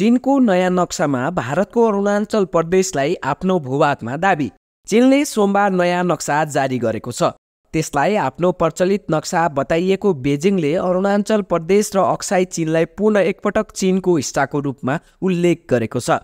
चिनको नयाँ नक्सामा भारतको अरुणाञ्चल प्रदेशलाई आफ्नो भूभागमा दावी चिनले सोमबार नयाँ नक्सा जारी गरेको छ त्यसलाई आफ्नो प्रचलित नक्सा बताइएको बेजिङले अरुणाञ्चल प्रदेश र अक्साई चिनलाई पुनः एकपटक चिनको हिस्साको रूपमा उल्लेख गरेको छ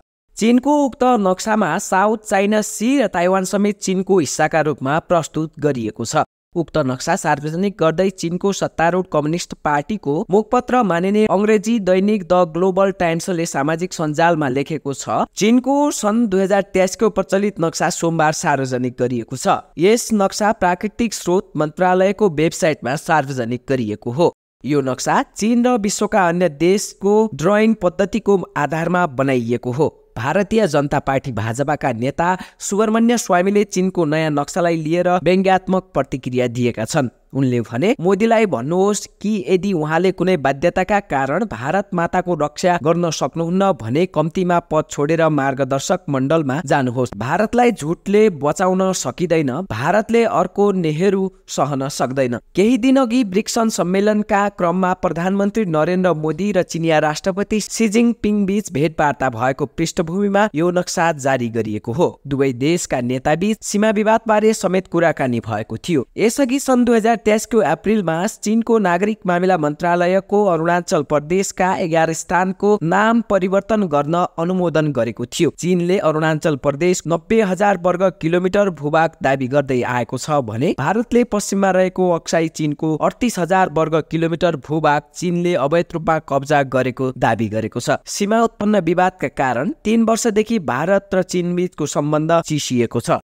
चिनको उक्त नक्सामा साउथ चाइना सी र ताइवान समेत चीनको हिस्साका रूपमा प्रस्तुत गरिएको छ उक्त नक्सा सार्वजनिक गर्दै चीनको सत्तारूढ कम्युनिस्ट पार्टीको मुखपत्र मानिने अङ्ग्रेजी दैनिक द ग्लोबल टाइम्सले सामाजिक सञ्जालमा लेखेको छ चीनको सन् दुई हजार तेइसको प्रचलित नक्सा सोमबार सार्वजनिक गरिएको छ यस नक्सा प्राकृतिक स्रोत मन्त्रालयको वेबसाइटमा सार्वजनिक गरिएको हो यो नक्सा चीन र विश्वका अन्य देशको ड्रइङ पद्धतिको आधारमा बनाइएको हो भारतीय जनता पार्टी भाजपाका नेता सुब्रमण्य स्वामीले चिनको नयाँ नक्सालाई लिएर व्यङ्ग्यात्मक प्रतिक्रिया दिएका छन् उनले भने मोदीलाई भन्नुहोस् कि यदि उहाँले कुनै बाध्यताका कारण भारत माताको रक्षा गर्न सक्नुहुन्न भने कम्तीमा पद छोडेर मार्गदर्शक मण्डलमा जानुहोस् भारतलाई झुटले बचाउन सकिँदैन भारतले अर्को नेहरू सहन सक्दैन केही दिन अघि ब्रिक्सन सम्मेलनका क्रममा प्रधानमन्त्री नरेन्द्र मोदी र चिनिया राष्ट्रपति सिजिङ जिङपिङ बीच भेटवार्ता भएको पृष्ठभूमिमा यो नक्सा जारी गरिएको हो दुवै देशका नेताबीच सीमा विवादबारे समेत कुराकानी भएको थियो यसअघि सन् दुई हजार अप्रिल मास चीनको नागरिक मामिला मन्त्रालयको अरुणाचल प्रदेशका एघार स्थानको नाम परिवर्तन गर्न अनुमोदन गरेको थियो चीनले अरुणाचल प्रदेश नब्बे हजार वर्ग किलोमिटर भूभाग दावी गर्दै आएको छ भने भारतले पश्चिममा रहेको अक्साई चीनको अडतिस हजार वर्ग किलोमिटर भूभाग चीनले अवैध रूपमा कब्जा गरेको दावी गरेको छ सीमा उत्पन्न विवादका कारण तीन वर्षदेखि भारत र चीनबीचको सम्बन्ध चिसिएको छ